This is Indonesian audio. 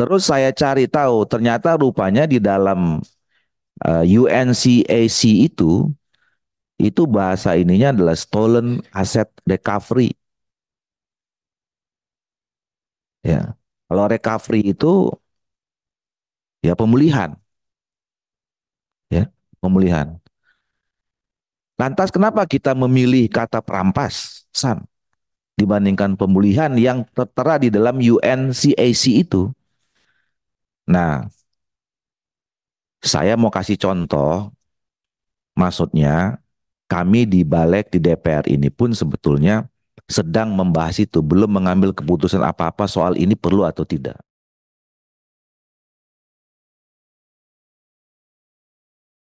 Terus saya cari tahu, ternyata rupanya di dalam uh, eh, UNCAC itu, itu bahasa ininya adalah stolen asset recovery. Ya, kalau recovery itu ya pemulihan, ya pemulihan. Lantas kenapa kita memilih kata perampas, san, dibandingkan pemulihan yang tertera di dalam UNCAC itu? Nah, saya mau kasih contoh, maksudnya kami di balik di DPR ini pun sebetulnya sedang membahas itu, belum mengambil keputusan apa-apa soal ini perlu atau tidak.